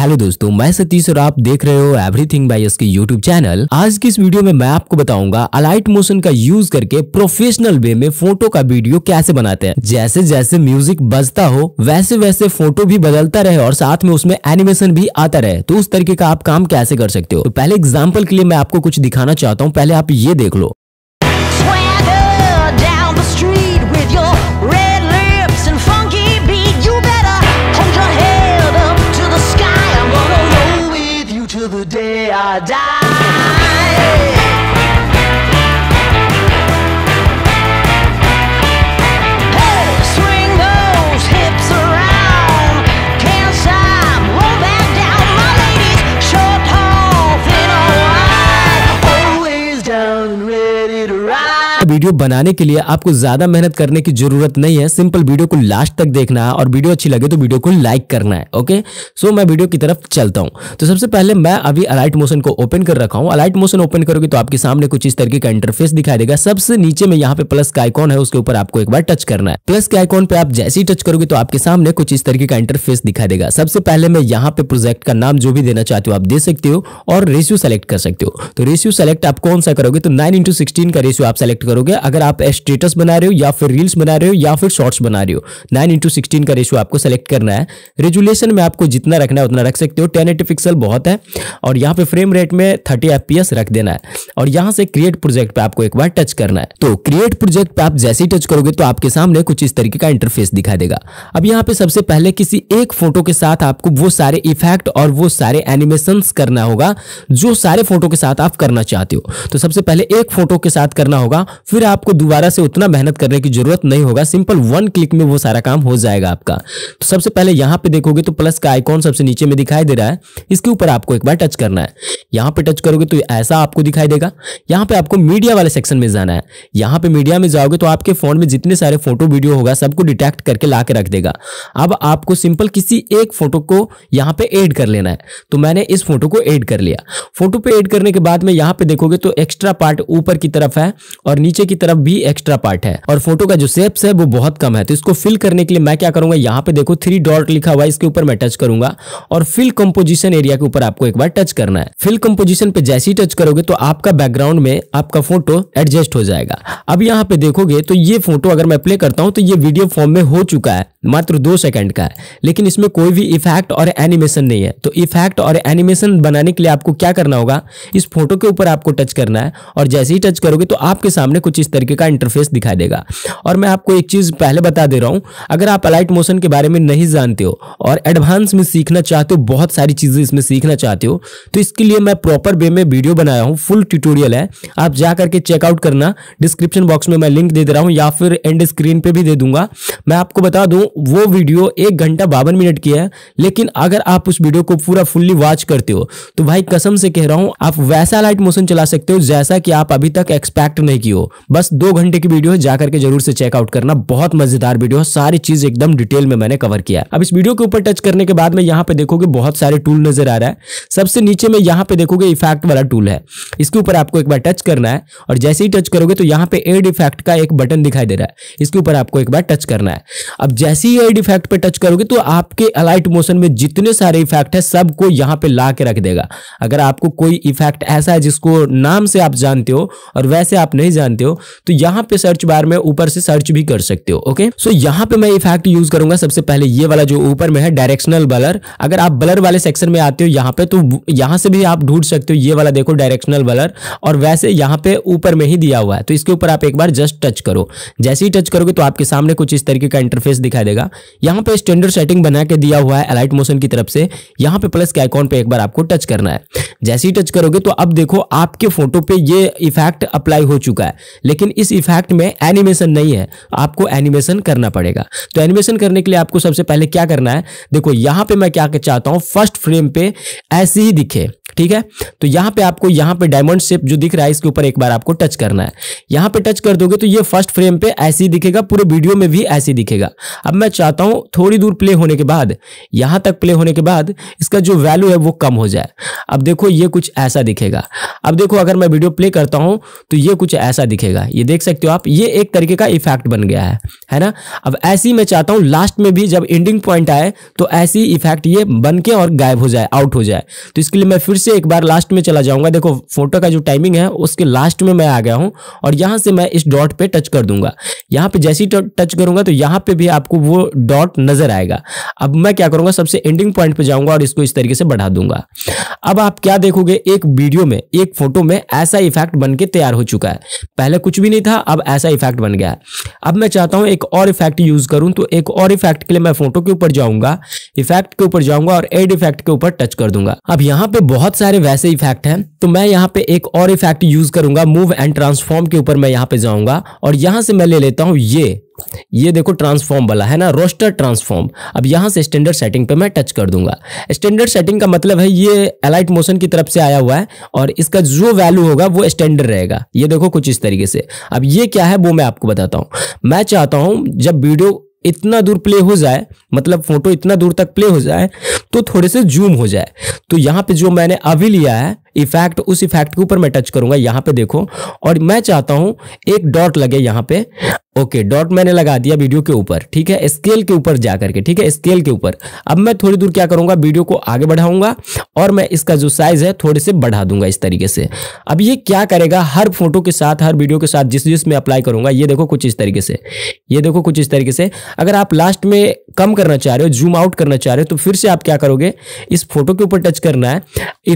hello दोस्तों मैं सतीश और आप देख रहे हो एवरीथिंग बाय इसके यूट्यूब चैनल आज की इस वीडियो में मैं आपको बताऊंगा अलाइट मोशन का यूज करके प्रोफेशनल वे में फोटो का वीडियो कैसे बनाते हैं जैसे जैसे म्यूजिक बजता हो वैसे वैसे फोटो भी बदलता रहे और साथ में उसमें एनिमेशन भी आता रहे तो उस तरीके का आप काम कैसे कर सकते हो तो पहले एग्जाम्पल के लिए मैं आपको कुछ दिखाना चाहता हूँ पहले आप ये देख लो वीडियो बनाने के लिए आपको ज्यादा मेहनत करने की जरूरत नहीं है सिंपल वीडियो को लास्ट तक देखना है और वीडियो अच्छी लगे तो वीडियो को लाइक करना है ओके सो मैं वीडियो की तरफ चलता हूँ तो सबसे पहले मैं अभी अलाइट मोशन को ओपन कर रखा हूँ अलाइट मोशन ओपन करोगे तो आपके सामने कुछ इस तरीके का इंटरफेस दिखाई देगा सबसे नीचे में यहाँ पे प्लस का आइकॉन है उसके ऊपर आपको एक बार टच करना है प्लस के आइकॉन पे आप जैसे ही टच करोगे तो आपके सामने कुछ इस तरीके का इंटरफेस दिखाई देगा सबसे पहले मैं यहाँ पे प्रोजेक्ट का नाम जो भी देना चाहते हो आप दे सकते हो और रेशियो सेलेक्ट कर सकते हो तो रेशियो सेलेक्ट आप कौन सा करोगे तो नाइन इंटू का रेशियो आप सेलेक्ट करोगे अगर आप स्टेटस बना रहे हो या फिर रील्स बना रहे हो या फिर शॉर्ट्स बना रहे हो नाइन इंटू सिक्सटीन का रेशियो आपको सेलेक्ट करना है रेजुलेशन में आपको जितना रखना है उतना रख सकते हो टेन एटी पिक्सल बहुत है और यहाँ पे फ्रेम रेट में थर्टी एफ रख देना है और यहाँ से क्रिएट प्रोजेक्ट पे आपको एक बार टच करना है तो क्रिएट प्रोजेक्ट पे आप जैसे ही टच करोगे तो आपके सामने कुछ इस तरीके का इंटरफेस दिखा देगा अब यहाँ पे सबसे पहले किसी एक फोटो के साथ आपको वो सारे इफेक्ट और वो सारे एनिमेशन करना होगा जो सारे फोटो के साथ आप करना चाहते हो तो सबसे पहले एक फोटो के साथ करना होगा फिर आपको दोबारा से उतना मेहनत करने की जरूरत नहीं होगा सिंपल वन क्लिक में वो सारा काम हो जाएगा आपका तो सबसे पहले यहाँ पे देखोगे तो प्लस का आइकॉन सबसे नीचे में दिखाई दे रहा है इसके ऊपर आपको एक बार टच करना है यहाँ पे टच करोगे तो ऐसा आपको दिखाई देगा यहाँ पे आपको मीडिया वाले सेक्शन में जाना है यहाँ पे मीडिया में जाओगे तो आपके फोन में जितने सारे फोटो वीडियो होगा सबको डिटेक्ट करके ला के रख देगा अब आपको सिंपल किसी एक फोटो को यहाँ पे एड कर लेना है तो मैंने इस फोटो को एड कर लिया फोटो पे एड करने के बाद में यहाँ पे देखोगे तो एक्स्ट्रा पार्ट ऊपर की तरफ है और नीचे की तरफ भी एक्स्ट्रा पार्ट है और फोटो का जो सेप्स है वो बहुत कम है तो इसको फिल करने के लिए मैं क्या करूंगा यहाँ पे देखो थ्री डॉट लिखा हुआ है इसके ऊपर मैं टच करूंगा और फिल कम्पोजिशन एरिया के ऊपर आपको एक बार टच करना है फिल कम्पोजिशन पे जैसे ही टच करोगे तो आपका बैकग्राउंड में आपका फोटो एडजस्ट हो जाएगा अब यहाँ पे देखोगे तो ये फोटो अगर मैं प्ले करता हूँ तो ये वीडियो फॉर्म में हो चुका है मात्र दो सेकंड का है लेकिन इसमें कोई भी इफेक्ट और एनिमेशन नहीं है तो इफेक्ट और एनिमेशन बनाने के लिए आपको क्या करना होगा इस फोटो के ऊपर आपको टच करना है और जैसे ही टच करोगे तो आपके सामने सामने कुछ इस तरीके का इंटरफेस दिखाई देगा और मैं आपको एक चीज़ पहले बता दे रहा हूं अगर आप अलाइट मोशन के बारे में नहीं जानते हो और एडवांस में सीखना चाहते हो बहुत सारी चीज़ें इसमें सीखना चाहते हो तो इसके लिए मैं प्रॉपर वे में वीडियो बनाया हूँ फुल ट्यूटोरियल है आप जाकर के चेकआउट करना डिस्क्रिप्शन बॉक्स में मैं लिंक दे दे रहा हूँ या फिर एंड स्क्रीन पर भी दे दूंगा मैं आपको बता दूं वो वीडियो एक घंटा बावन मिनट की है लेकिन अगर आप उस वीडियो को पूरा फुल्ली वॉच करते हो तो भाई कसम से कह रहा हूं आप वैसा लाइट मोशन चला सकते हो जैसा कि आप अभी तक एक्सपेक्ट नहीं की हो बस दो घंटे की वीडियो है जाकर के जरूर से चेकआउट करना बहुत मजेदार वीडियो है सारी चीज एकदम डिटेल में मैंने कवर किया अब इस वीडियो के ऊपर टच करने के बाद में यहाँ पे देखोगे बहुत सारे टूल नजर आ रहा है सबसे नीचे में यहाँ पे देखोगे इफेक्ट वाला टूल है इसके ऊपर आपको एक बार टच करना है और जैसे ही टच करोगे तो यहाँ पे एड इफेक्ट का एक बटन दिखाई दे रहा है इसके ऊपर आपको एक बार टच करना है अब जैसे ही एड इफेक्ट पर टच करोगे तो आपके अलाइट मोशन में जितने सारे इफेक्ट है सबको यहाँ पे ला के रख देगा अगर आपको कोई इफेक्ट ऐसा है जिसको नाम से आप जानते हो और वैसे आप नहीं जानते जानते हो तो यहाँ पे सर्च बार में ऊपर से सर्च भी कर सकते हो ओके सो यहाँ पे मैं इफेक्ट यूज करूंगा सबसे पहले ये वाला जो ऊपर में है डायरेक्शनल बलर अगर आप बलर वाले सेक्शन में आते हो यहाँ पे तो यहाँ से भी आप ढूंढ सकते हो ये वाला देखो डायरेक्शनल बलर और वैसे यहाँ पे ऊपर में ही दिया हुआ है तो इसके ऊपर आप एक बार जस्ट टच करो जैसे ही टच करोगे तो आपके सामने कुछ इस तरीके का इंटरफेस दिखाई देगा यहाँ पे स्टैंडर्ड सेटिंग बना के दिया हुआ है अलाइट मोशन की तरफ से यहाँ पे प्लस के आइकॉन पे एक बार आपको टच करना है जैसे ही टच करोगे तो अब देखो आपके फोटो पे ये इफेक्ट अप्लाई हो चुका है लेकिन इस इफेक्ट में एनिमेशन नहीं है आपको एनिमेशन करना पड़ेगा तो एनिमेशन करने के लिए आपको सबसे पहले क्या करना है देखो यहां पे मैं क्या चाहता हूं फर्स्ट फ्रेम पे ऐसे ही दिखे ठीक है तो यहाँ पे आपको यहां पे डायमंड शेप जो दिख रहा है इसके ऊपर एक बार आपको टच करना है यहाँ पे टच कर दोगे तो ये फर्स्ट फ्रेम पे ऐसे ही दिखेगा पूरे वीडियो में भी ऐसे ही दिखेगा अब मैं चाहता हूं थोड़ी दूर प्ले होने के बाद यहां तक प्ले होने के बाद इसका जो वैल्यू है वो कम हो जाए अब देखो ये कुछ ऐसा दिखेगा अब देखो अगर मैं वीडियो प्ले करता हूं तो ये कुछ ऐसा दिखेगा ये देख सकते हो आप ये एक तरीके का इफेक्ट बन गया है है ना अब ऐसे ही मैं चाहता हूँ लास्ट में भी जब एंडिंग पॉइंट आए तो ऐसी इफेक्ट ये बन के और गायब हो जाए आउट हो जाए तो इसके लिए मैं फिर से एक बार लास्ट में चला जाऊंगा देखो फोटो का जो टाइमिंग है उसके लास्ट में मैं आ गया हूं और यहां से मैं इस डॉट पे टच कर दूंगा यहां पे जैसे ही टच करूंगा तो यहां पे भी आपको वो डॉट नजर आएगा अब मैं क्या करूंगा सबसे एंडिंग पॉइंट पे जाऊंगा और इसको इस तरीके से बढ़ा दूंगा अब आप क्या देखोगे एक वीडियो में एक फोटो में ऐसा इफेक्ट बन के तैयार हो चुका है पहले कुछ भी नहीं था अब ऐसा इफेक्ट बन गया है अब मैं चाहता हूँ एक और इफेक्ट यूज करूँ तो एक और इफेक्ट के लिए मैं फोटो के ऊपर जाऊंगा इफेक्ट के ऊपर जाऊंगा और एड इफेक्ट के ऊपर टच कर दूंगा अब यहाँ पे बहुत बहुत सारे वैसे इफेक्ट हैं तो मैं यहाँ पे एक और इफेक्ट यूज करूंगा मूव एंड ट्रांसफॉर्म के ऊपर मैं यहाँ पे जाऊंगा और यहां से मैं ले लेता हूँ ये ये देखो ट्रांसफॉर्म वाला है ना रोस्टर ट्रांसफॉर्म अब यहां से स्टैंडर्ड सेटिंग पे मैं टच कर दूंगा स्टैंडर्ड सेटिंग का मतलब है ये अलाइट मोशन की तरफ से आया हुआ है और इसका जो वैल्यू होगा वो स्टैंडर्ड रहेगा ये देखो कुछ इस तरीके से अब ये क्या है वो मैं आपको बताता हूं मैं चाहता हूं जब वीडियो इतना दूर प्ले हो जाए मतलब फोटो इतना दूर तक प्ले हो जाए तो थोड़े से जूम हो जाए तो यहाँ पे जो मैंने अभी लिया है इफेक्ट उस इफेक्ट के ऊपर मैं टच करूंगा यहां पे देखो और मैं चाहता हूं एक डॉट लगे यहां पे ओके डॉट मैंने लगा दिया वीडियो के ऊपर ठीक है स्केल के ऊपर जाकर के ठीक है स्केल के ऊपर अब मैं थोड़ी दूर क्या करूंगा वीडियो को आगे बढ़ाऊंगा और मैं इसका जो साइज है थोड़े से बढ़ा दूंगा इस तरीके से अब ये क्या करेगा हर फोटो के साथ हर वीडियो के साथ जिस जिस मैं अप्लाई करूंगा ये देखो कुछ इस तरीके से ये देखो कुछ इस तरीके से अगर आप लास्ट में कम करना चाह रहे हो जूम आउट करना चाह रहे हो तो फिर से आप क्या करोगे इस फोटो के ऊपर टच करना है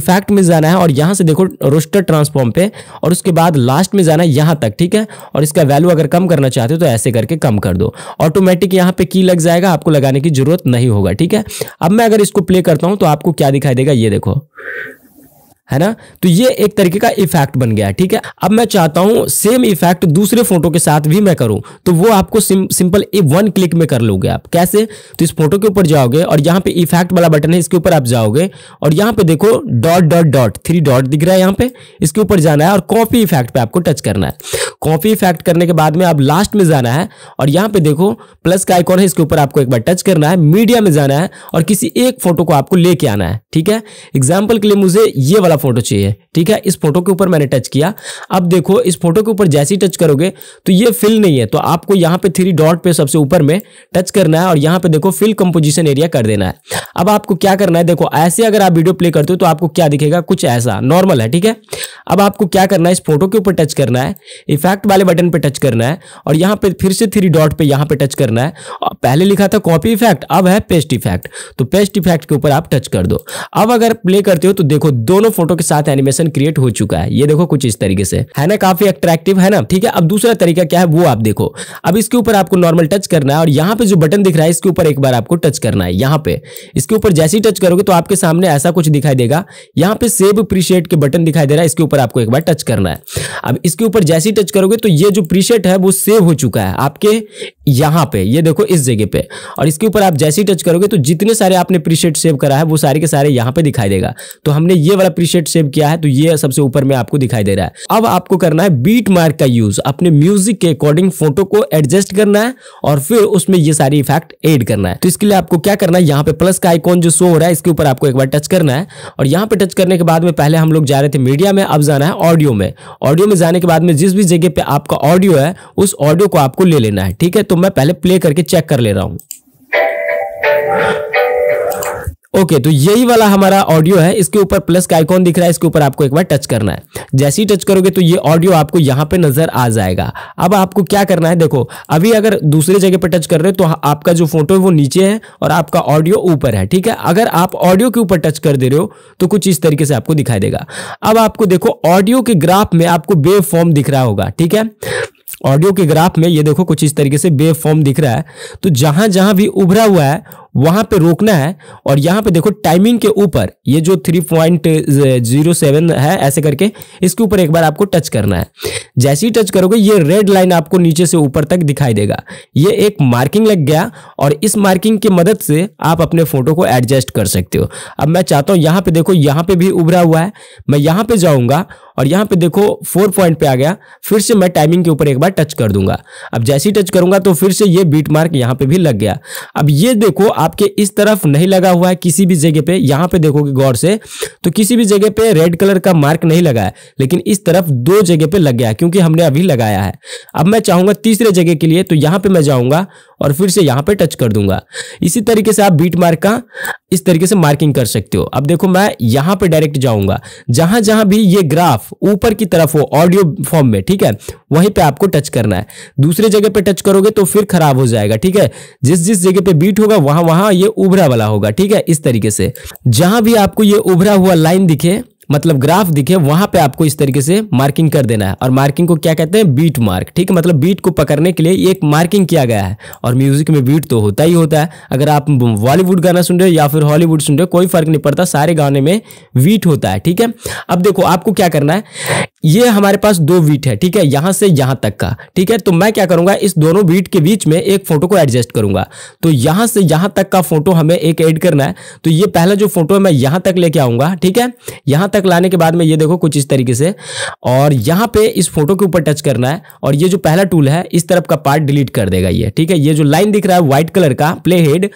इफेक्ट में जाना है और यहाँ से देखो रोस्टर ट्रांसफॉर्म पे और उसके बाद लास्ट में जाना यहां यहाँ तक ठीक है और इसका वैल्यू अगर कम करना चाहते हो तो ऐसे करके कम कर दो ऑटोमेटिक यहाँ पे की लग जाएगा आपको लगाने की जरूरत नहीं होगा ठीक है अब मैं अगर इसको प्ले करता हूँ तो आपको क्या दिखाई देगा ये देखो है ना तो ये एक तरीके का इफेक्ट बन गया ठीक है अब मैं चाहता हूं सेम इफेक्ट दूसरे फोटो के साथ भी मैं करूं तो वो आपको सिम, सिंपल ए वन क्लिक में कर लोगे आप कैसे तो इस फोटो के ऊपर जाओगे और यहाँ पे इफेक्ट वाला बटन है इसके ऊपर आप जाओगे और यहां पे देखो dot dot dot three dot दिख रहा है यहां पर इसके ऊपर जाना है और कॉपी इफेक्ट पे आपको टच करना है कॉपी इफेक्ट करने के बाद में आप लास्ट में जाना है और यहाँ पे देखो प्लस का आइकॉन है इसके ऊपर आपको एक बार टच करना है मीडिया में जाना है और किसी एक फोटो को आपको लेके आना है ठीक है एग्जाम्पल के लिए मुझे ये वाला वाला फोटो चाहिए ठीक है इस फोटो के ऊपर मैंने टच किया अब देखो इस फोटो के ऊपर जैसे ही टच करोगे तो ये फिल नहीं है तो आपको यहाँ पे थ्री डॉट पे सबसे ऊपर में टच करना है और यहाँ पे देखो फिल कंपोजिशन एरिया कर देना है अब आपको क्या करना है देखो ऐसे अगर आप वीडियो प्ले करते हो तो आपको क्या दिखेगा कुछ ऐसा नॉर्मल है ठीक है अब आपको क्या करना है इस फोटो के ऊपर टच करना है इफेक्ट वाले बटन पर टच करना है और यहाँ पे फिर से थ्री डॉट पे यहाँ पे टच करना है पहले लिखा था कॉपी इफेक्ट अब है पेस्ट इफेक्ट तो पेस्ट इफेक्ट के ऊपर आप टच कर दो अब अगर प्ले करते हो तो देखो दोनों फोटो के साथ एनिमेशन क्रिएट हो चुका है ये देखो कुछ इस तरीके से है ना काफी अट्रैक्टिव है ना ठीक है अब दूसरा तरीका क्या है वो आप देखो अब इसके ऊपर आपको नॉर्मल टच करना है और यहाँ पे जो बटन दिख रहा है इसके ऊपर एक बार आपको टच करना है यहाँ पे इसके ऊपर जैसे ही टच करोगे तो आपके सामने ऐसा कुछ दिखाई देगा यहाँ पे सेव प्रीशेट के बटन दिखाई दे रहा है इसके ऊपर आपको एक बार टच करना है अब इसके ऊपर जैसे ही टच करोगे तो ये जो प्रीशेट है वो सेव हो चुका है आपके यहाँ पे ये देखो इस जगह पे और इसके ऊपर आप जैसे ही टच करोगे तो जितने सारे आपने प्रीशेट सेव करा है वो सारे के सारे यहाँ पे दिखाई देगा तो हमने ये वाला प्रीशेट शेड सेव किया है तो ये सबसे ऊपर में आपको दिखाई दे रहा है अब आपको करना है बीट मार्क का यूज अपने म्यूजिक के अकॉर्डिंग फोटो को एडजस्ट करना है और फिर उसमें ये सारी इफेक्ट एड करना है तो इसके लिए आपको क्या करना है यहाँ पे प्लस का आइकॉन जो शो हो रहा है इसके ऊपर आपको एक बार टच करना है और यहाँ पे टच करने के बाद में पहले हम लोग जा रहे थे मीडिया में अब जाना है ऑडियो में ऑडियो में जाने के बाद में जिस भी जगह पे आपका ऑडियो है उस ऑडियो को आपको ले लेना है ठीक है तो मैं पहले प्ले करके चेक कर ले रहा हूँ ओके तो यही वाला हमारा ऑडियो है इसके ऊपर प्लस का आइकॉन दिख रहा है इसके ऊपर आपको एक बार टच करना है जैसे ही टच करोगे तो ये ऑडियो आपको यहाँ पे नजर आ जाएगा अब आपको क्या करना है देखो अभी अगर दूसरे जगह पर टच कर रहे हो तो आपका जो फोटो है वो नीचे है और आपका ऑडियो ऊपर है ठीक है अगर आप ऑडियो के ऊपर टच कर दे रहे हो तो कुछ इस तरीके से आपको दिखाई देगा अब आपको देखो ऑडियो के ग्राफ में आपको बे फॉर्म दिख रहा होगा ठीक है ऑडियो के ग्राफ में ये देखो कुछ इस तरीके से बे फॉर्म दिख रहा है तो जहां जहां भी उभरा हुआ है वहां पे रोकना है और यहां पे देखो टाइमिंग के ऊपर ये जो थ्री पॉइंट जीरो है ऐसे करके इसके ऊपर एक बार आपको टच करना है जैसे ही टच करोगे ये रेड लाइन आपको नीचे से ऊपर तक दिखाई देगा ये एक मार्किंग लग गया और इस मार्किंग की मदद से आप अपने फोटो को एडजस्ट कर सकते हो अब मैं चाहता हूं यहां पर देखो यहाँ पे भी उभरा हुआ है मैं यहां पर जाऊंगा और यहां पर देखो फोर पॉइंट पे आ गया फिर से मैं टाइमिंग के ऊपर एक बार टच कर दूंगा अब जैसे ही टच करूंगा तो फिर से ये बीट मार्क यहां पर भी लग गया अब ये देखो आपके इस तरफ नहीं लगा हुआ है किसी भी जगह पे यहाँ पे देखोगे गौर से तो किसी भी जगह पे रेड कलर का मार्क नहीं लगा है लेकिन इस तरफ दो जगह पे लग गया है क्योंकि हमने अभी लगाया है अब मैं चाहूंगा तीसरे जगह के लिए तो यहाँ पे मैं जाऊंगा और फिर से यहाँ पे टच कर दूंगा इसी तरीके से आप बीट मार्क का इस तरीके से मार्किंग कर सकते हो अब देखो मैं यहाँ पे डायरेक्ट जाऊंगा जहां जहां भी ये ग्राफ ऊपर की तरफ हो ऑडियो फॉर्म में ठीक है वहीं पे आपको टच करना है दूसरे जगह पे टच करोगे तो फिर खराब हो जाएगा ठीक है जिस जिस जगह पे बीट होगा वहां वहां वहां ये उभरा वाला होगा ठीक है इस तरीके से जहां भी आपको ये उभरा हुआ लाइन दिखे मतलब ग्राफ दिखे वहां पे आपको इस तरीके से मार्किंग कर देना है और मार्किंग को क्या कहते हैं बीट मार्क ठीक है मतलब बीट को पकड़ने के लिए एक मार्किंग किया गया है और म्यूजिक में बीट तो होता ही होता है अगर आप बॉलीवुड गाना सुन रहे हो या फिर हॉलीवुड सुन रहे हो कोई फर्क नहीं पड़ता सारे गाने में वीट होता है ठीक है अब देखो आपको क्या करना है ये हमारे पास दो वीट है ठीक है यहां से यहां तक का ठीक है तो मैं क्या करूंगा इस दोनों वीट के बीच में एक फोटो को एडजस्ट करूंगा तो यहां से यहां तक का फोटो हमें एक ऐड करना है तो ये पहला जो फोटो है मैं यहां तक लेके आऊंगा ठीक है यहां तक लाने के बाद में ये देखो कुछ इस तरीके से और यहाँ पे इस फोटो के ऊपर टच करना है और ये जो पहला टूल है इस तरफ का पार्ट डिलीट कर देगा ये ठीक है ये जो लाइन दिख रहा है व्हाइट कलर का प्ले हेड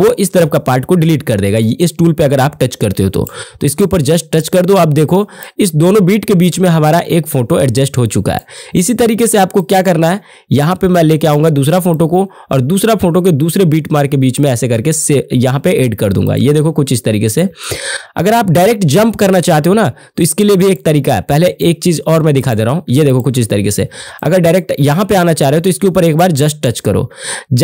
वो इस तरफ का पार्ट को डिलीट कर देगा इस टूल पर अगर आप टच करते हो तो, तो इसके ऊपर जस्ट टच कर दो आप देखो इस दोनों बीट के बीच में हमारा एक फोटो एडजस्ट हो चुका है इसी तरीके से आपको क्या करना है यहाँ पर मैं लेके आऊँगा दूसरा फोटो को और दूसरा फोटो के दूसरे बीट मार के बीच में ऐसे करके यहाँ पे एड कर दूंगा ये देखो कुछ इस तरीके से अगर आप डायरेक्ट जंप करना चाहते चाहते हो ना तो इसके लिए भी एक तरीका है पहले एक चीज और मैं दिखा दे रहा हूं ये देखो कुछ इस तरीके से अगर डायरेक्ट यहां पे आना चाह रहे हो तो इसके ऊपर एक बार जस्ट टच करो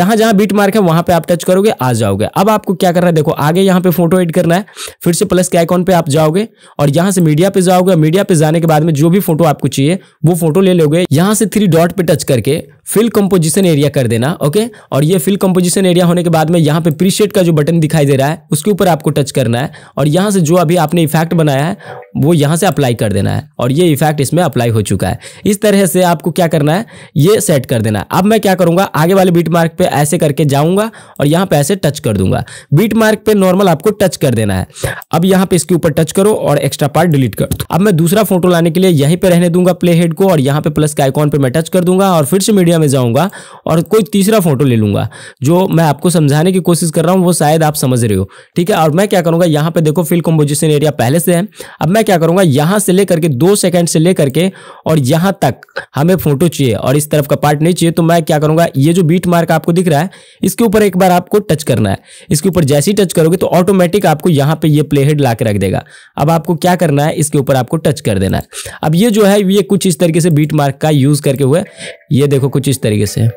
जहां जहां बीट मार्क है वहां पे आप टच करोगे आ जाओगे अब आपको क्या करना है देखो आगे यहां पे फोटो एड करना है फिर से प्लस के आइकॉन पे आप जाओगे और यहां से मीडिया पे जाओगे मीडिया पे जाने के बाद में जो भी फोटो आपको चाहिए वो फोटो ले लोगे यहां से थ्री डॉट पे टच करके फिल कंपोजिशन एरिया कर देना ओके और ये फिल कंपोजिशन एरिया होने के बाद में यहाँ पे प्रीसेट का जो बटन दिखाई दे रहा है उसके ऊपर आपको टच करना है और यहाँ से जो अभी आपने इफेक्ट बनाया है वो यहाँ से अप्लाई कर देना है और ये इफेक्ट इसमें अप्लाई हो चुका है इस तरह से आपको क्या करना है ये सेट कर देना है अब मैं क्या करूँगा आगे वाले बीट मार्क पे ऐसे करके जाऊँगा और यहाँ पे ऐसे टच कर दूंगा बीट मार्क पे नॉर्मल आपको टच कर देना है अब यहाँ पे इसके ऊपर टच करो और एक्स्ट्रा पार्ट डिलीट कर अब मैं दूसरा फोटो लाने के लिए यहीं पर रहने दूंगा प्ले हेड को और यहाँ पे प्लस के आइकॉन पर मैं टच कर दूंगा और फिर से मीडिया में जाऊँगा और कोई तीसरा फोटो ले लूँगा जो मैं आपको समझाने की कोशिश कर रहा हूँ वो शायद आप समझ रहे हो ठीक है और मैं क्या करूँगा यहाँ पर देखो फिल कम्पोजिशन एरिया पहले से है अब मैं क्या करूंगा यहां से लेकर के दो सेकंड से लेकर के और यहां तक हमें फोटो चाहिए और इस तरफ का पार्ट नहीं चाहिए तो मैं क्या करूंगा ये जो बीट मार्क आपको दिख रहा है इसके ऊपर एक बार आपको टच करना है इसके ऊपर जैसे ही टच करोगे तो ऑटोमेटिक आपको यहां पर ये प्ले हेड ला के रख देगा अब आपको क्या करना है इसके ऊपर आपको टच कर देना है अब ये जो है ये कुछ इस तरीके से बीट मार्क का यूज करके हुए ये देखो कुछ इस तरीके से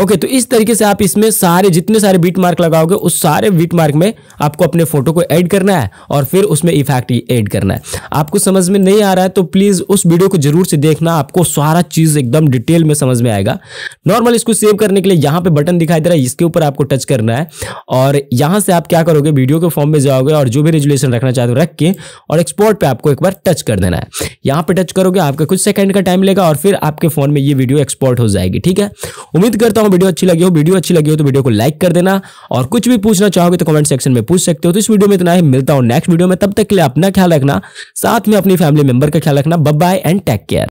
ओके तो इस तरीके से आप इसमें सारे जितने सारे बीट मार्क लगाओगे उस सारे बीट मार्क में आपको अपने फोटो को ऐड करना है और फिर उसमें इफेक्ट ऐड करना है आपको समझ में नहीं आ रहा है तो प्लीज़ उस वीडियो को जरूर से देखना आपको सारा चीज़ एकदम डिटेल में समझ में आएगा नॉर्मल इसको सेव करने के लिए यहां पर बटन दिखाई दे रहा है इसके ऊपर आपको टच करना है और यहां से आप क्या करोगे वीडियो के फॉर्म में जाओगे और जो भी रेजुलेशन रखना चाहते हो रख के और एक्सपोर्ट पे आपको एक बार टच कर देना है यहां पे टच करोगे आपका कुछ सेकंड का टाइम लेगा और फिर आपके फोन में ये वीडियो एक्सपोर्ट हो जाएगी ठीक है उम्मीद करता हूं वीडियो अच्छी लगी हो वीडियो अच्छी लगी हो तो वीडियो को लाइक कर देना और कुछ भी पूछना चाहोगे तो कमेंट सेक्शन में पूछ सकते हो तो इस वीडियो में इतना ही मिलता हूं नेक्स्ट वीडियो में तब तक के लिए अपना ख्याल रखना साथ में अपनी फैमिली मेंबर का ख्याल रखना बब बाय एंड टेक केयर